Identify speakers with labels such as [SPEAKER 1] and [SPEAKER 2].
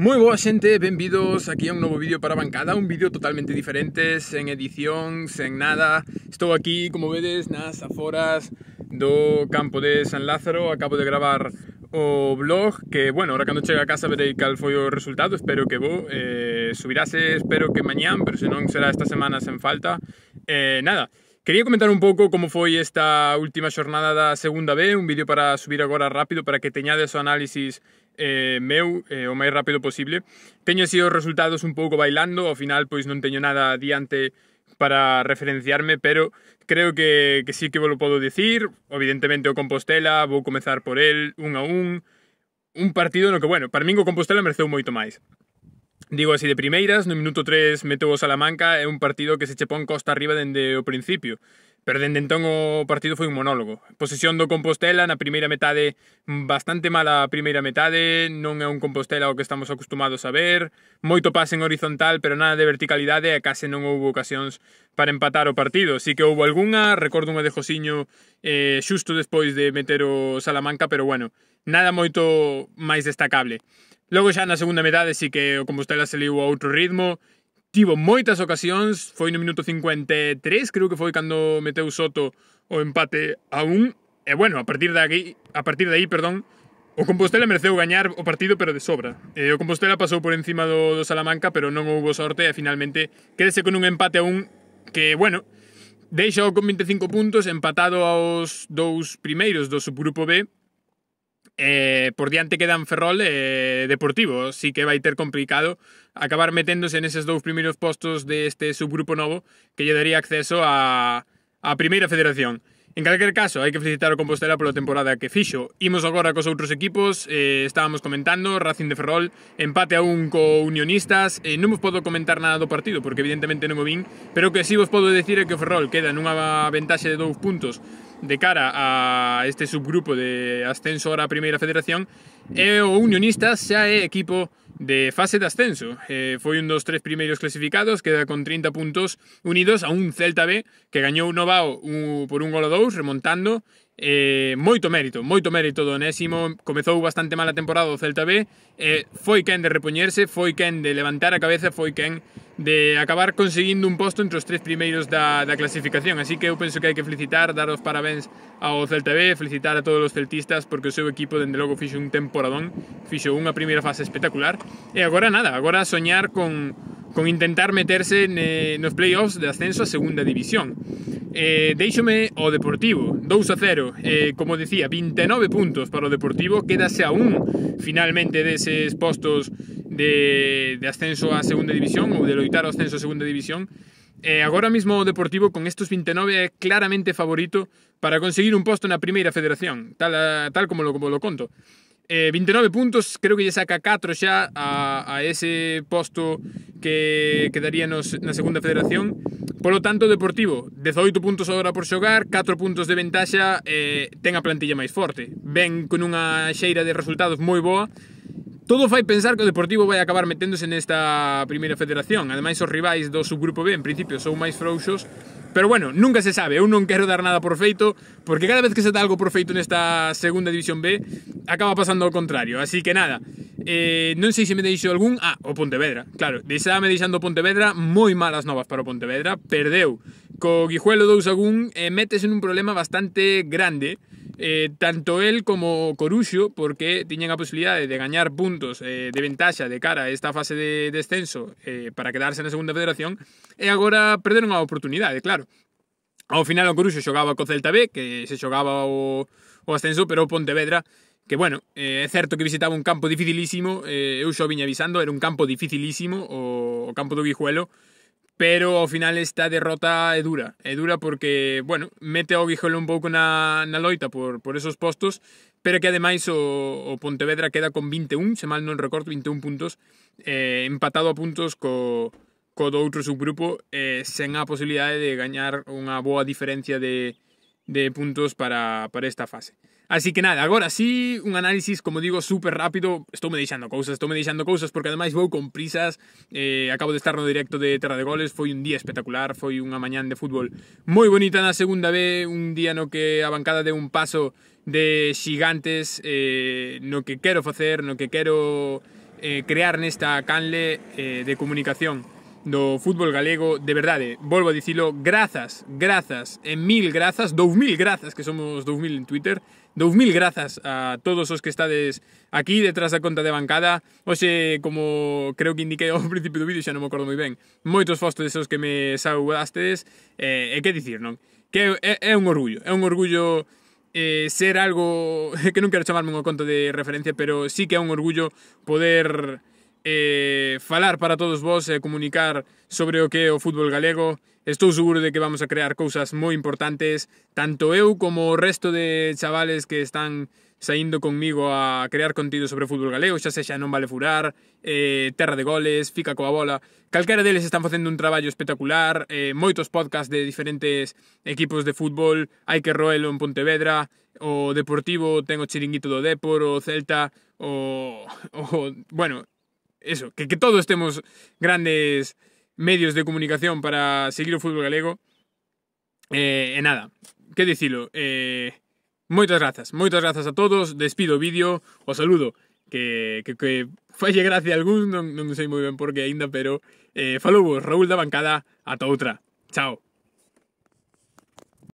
[SPEAKER 1] Moi boa xente, benvidos aquí a un novo vídeo para a bancada Un vídeo totalmente diferente, sen edición, sen nada Estou aquí, como vedes, nas aforas do campo de San Lázaro Acabo de gravar o blog que, bueno, ahora cando chegue a casa verei cal foi o resultado Espero que vou, eh, subirase, espero que mañán Pero senón será esta semana sen falta eh, Nada, Quería comentar un pouco como foi esta última xornada da segunda B, un vídeo para subir agora rápido para que teñades o análisis eh, meu eh, o máis rápido posible. Teño sido os resultados un pouco bailando, ao final pois non teño nada diante para referenciarme, pero creo que, que sí que vos lo podo dicir. Evidentemente o Compostela, vou comezar por el un a un. Un partido no que, bueno, para min o Compostela mereceu moito máis. Digo así de primeiras, no minuto 3 meteu o Salamanca, é un partido que se chepón costa arriba dende o principio pero dende entón o partido foi un monólogo. Posesión do Compostela na primeira metade bastante mala a primeira metade, non é un Compostela o que estamos acostumados a ver, moito pase en horizontal, pero nada de verticalidade e case non houve ocasións para empatar o partido. Si que houve algunha, recordo unha de Josiño eh, xusto despois de meter o Salamanca, pero bueno, nada moito máis destacable. Logo xa na segunda metade si que o Compostela se liu a outro ritmo tivo moitas ocasións, foi no minuto 53, creo que foi cando meteu Soto o empate a un, e bueno, a partir de aquí, a partir de aí, perdón, o Compostela mereceu gañar o partido pero de sobra. E o Compostela pasou por encima do, do Salamanca, pero non houbo sorte e finalmente quedese con un empate a un que, bueno, deixa con 25 puntos empatado aos dous primeiros do subgrupo B Eh, por diante quedan Ferrol e eh, Deportivo, sí que vai ter complicado acabar meténdose neses dous primeiros postos deste subgrupo novo que lle daría acceso a, a Primeira Federación. En calquer caso, hai que felicitar o Compostela pola temporada que fixo. Imos agora cos outros equipos, eh, estábamos comentando, Racing de Ferrol, empate a un co Unionistas, eh, non vos podo comentar nada do partido, porque evidentemente non o vin, pero que si sí vos podo decir é que o Ferrol queda nunha ventaxe de dous puntos de cara a este subgrupo de ascenso a primeira federación e o Unionistas xa é equipo de fase de ascenso. Eh, foi un dos tres primeiros clasificados, queda con 30 puntos unidos a un Celta B que gañou un Novao un, por un gol a dous, remontando. Eh, moito mérito, moito mérito do Onésimo Comezou bastante mal a temporada o Celta B eh, Foi quen de repoñerse, foi quen de levantar a cabeza Foi quen de acabar conseguindo un posto entre os tres primeiros da, da clasificación. Así que eu penso que hai que felicitar, dar os parabéns ao Celta B, felicitar a todos os celtistas porque o seu equipo, dende logo, fixo un temporadón, fixo unha primeira fase espectacular. E agora nada, agora soñar con, con intentar meterse ne, nos playoffs de ascenso a segunda división. Eh, deixome o Deportivo, 2 a 0, eh, como decía, 29 puntos para o Deportivo, quédase a un finalmente deses postos de, de ascenso a segunda división ou de loitar o ascenso a segunda división eh, agora mesmo o Deportivo con estos 29 é claramente favorito para conseguir un posto na primeira federación, tal, tal como lo, como lo conto. Eh, 29 puntos, creo que lle saca 4 xa a, a ese posto que quedaría nos, na segunda federación. Polo tanto, Deportivo, 18 puntos agora por xogar, 4 puntos de ventaxa, eh, ten a plantilla máis forte. Ven con unha xeira de resultados moi boa, Todo fai pensar que o Deportivo vai acabar meténdose nesta primeira federación. Ademais, os rivais do subgrupo B, en principio, son máis frouxos, Pero bueno, nunca se sabe, eu non quero dar nada por feito, porque cada vez que se dá algo por feito nesta segunda división B, acaba pasando o contrario. Así que nada, eh, non sei se me deixo algún... Ah, o Pontevedra, claro, deixáme deixando o Pontevedra, moi malas novas para o Pontevedra, perdeu co Guijuelo 2 a 1 e eh, metes en un problema bastante grande, eh, tanto el como Coruxo porque tiñen a posibilidade de gañar puntos eh, de ventaxa de cara a esta fase de descenso eh, para quedarse na segunda federación e agora perderon a oportunidade, claro. Ao final o Coruxo xogaba co Celta B, que se xogaba o, o ascenso, pero o Pontevedra que bueno, eh, é certo que visitaba un campo dificilísimo, eh, eu xo viña avisando, era un campo dificilísimo, o, o campo do Guijuelo, pero ao final esta derrota é dura, é dura porque, bueno, mete o Guijolo un pouco na, na loita por, por esos postos, pero que ademais o, o Pontevedra queda con 21, se mal non recordo, 21 puntos, eh, empatado a puntos co, co do outro subgrupo, eh, sen a posibilidade de gañar unha boa diferencia de, de puntos para, para esta fase. Así que nada, agora sí, un análisis, como digo, súper rápido. Estou me deixando cousas, estou me deixando cousas, porque ademais vou con prisas. Eh, acabo de estar no directo de Terra de Goles, foi un día espectacular, foi unha mañán de fútbol moi bonita na segunda B, un día no que a bancada de un paso de xigantes eh, no que quero facer, no que quero eh, crear nesta canle eh, de comunicación do fútbol galego, de verdade, volvo a dicilo, grazas, grazas, e mil grazas, dous mil grazas, que somos dous mil en Twitter, dous mil grazas a todos os que estades aquí detrás da conta de bancada. hoxe, como creo que indiquei ao principio do vídeo, xa non me acordo moi ben, moitos fostos esos que me saudastes, e, e que dicir, non? Que é, é un orgullo, é un orgullo eh, ser algo que non quero chamarme unha conta de referencia, pero sí que é un orgullo poder eh, falar para todos vós e eh, comunicar sobre o que é o fútbol galego. Estou seguro de que vamos a crear cousas moi importantes, tanto eu como o resto de chavales que están saindo conmigo a crear contido sobre o fútbol galego, xa sexa non vale furar, eh, terra de goles, fica coa bola. Calquera deles están facendo un traballo espectacular, eh, moitos podcast de diferentes equipos de fútbol, hai que roelo en Pontevedra, o Deportivo ten o chiringuito do Depor, o Celta, o, o bueno, eso, que, que todos temos grandes medios de comunicación para seguir o fútbol galego. Eh, e nada, que dicilo, eh, moitas grazas, moitas grazas a todos, despido o vídeo, o saludo, que, que, que falle gracia algún, non, non sei moi ben por que aínda, pero eh, falou vos, Raúl da Bancada, ata outra, chao.